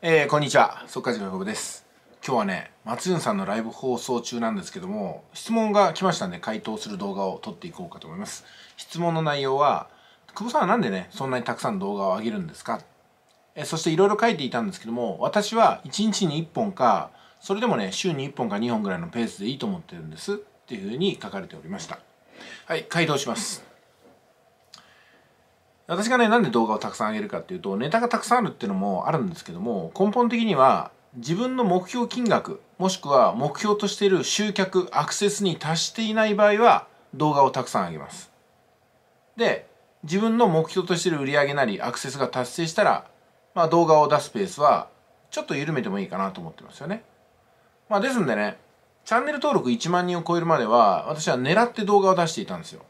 えー、こんにちは速稼のほぶです今日はね松潤さんのライブ放送中なんですけども質問が来ましたんで回答する動画を撮っていこうかと思います質問の内容は久保さんはなんでねそんなにたくさん動画を上げるんですか、えー、そしていろいろ書いていたんですけども私は1日に1本かそれでもね週に1本か2本ぐらいのペースでいいと思ってるんですっていうふうに書かれておりましたはい回答します私がね、なんで動画をたくさん上げるかっていうと、ネタがたくさんあるっていうのもあるんですけども、根本的には、自分の目標金額、もしくは目標としている集客、アクセスに達していない場合は、動画をたくさん上げます。で、自分の目標としている売り上げなり、アクセスが達成したら、まあ動画を出すペースは、ちょっと緩めてもいいかなと思ってますよね。まあですんでね、チャンネル登録1万人を超えるまでは、私は狙って動画を出していたんですよ。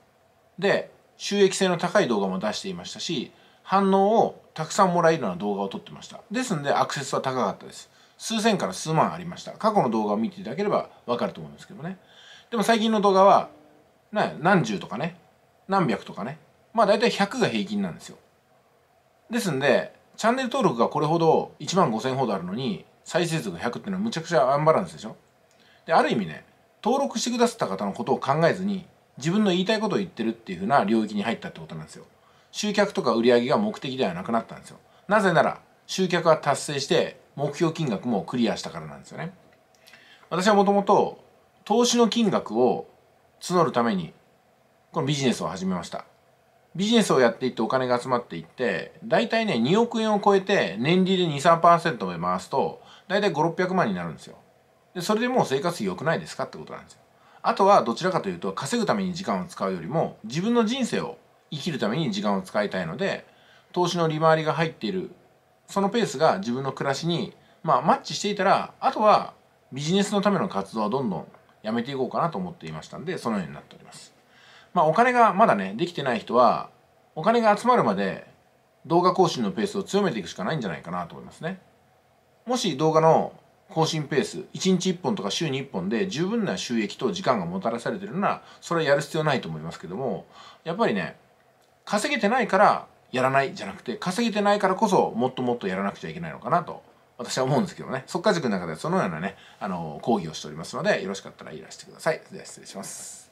で、収益性の高い動画も出していましたし反応をたくさんもらえるような動画を撮ってましたですのでアクセスは高かったです数千から数万ありました過去の動画を見ていただければわかると思うんですけどねでも最近の動画は何十とかね何百とかねまあ大体100が平均なんですよですんでチャンネル登録がこれほど1万5000ほどあるのに再生数が100っていうのはむちゃくちゃアンバランスでしょである意味ね登録してくださった方のことを考えずに自分の言いたいことを言ってるっていう風な領域に入ったってことなんですよ集客とか売り上げが目的ではなくなったんですよなぜなら集客は達成して目標金額もクリアしたからなんですよね私はもともと投資の金額を募るためにこのビジネスを始めましたビジネスをやっていってお金が集まっていって大体ね2億円を超えて年利で23%まで回すと大体5600万になるんですよでそれでもう生活費良くないですかってことなんですよあとはどちらかというと稼ぐために時間を使うよりも自分の人生を生きるために時間を使いたいので投資の利回りが入っているそのペースが自分の暮らしに、まあ、マッチしていたらあとはビジネスのための活動はどんどんやめていこうかなと思っていましたんでそのようになっております。まあ、お金がまだねできてない人はお金が集まるまで動画更新のペースを強めていくしかないんじゃないかなと思いますね。もし動画の更新ペース1日1本とか週に1本で十分な収益と時間がもたらされてるならそれはやる必要ないと思いますけどもやっぱりね稼げてないからやらないじゃなくて稼げてないからこそもっともっとやらなくちゃいけないのかなと私は思うんですけどね速稼塾の中ではそのようなねあの講義をしておりますのでよろしかったらいらしてくださいでは失礼します。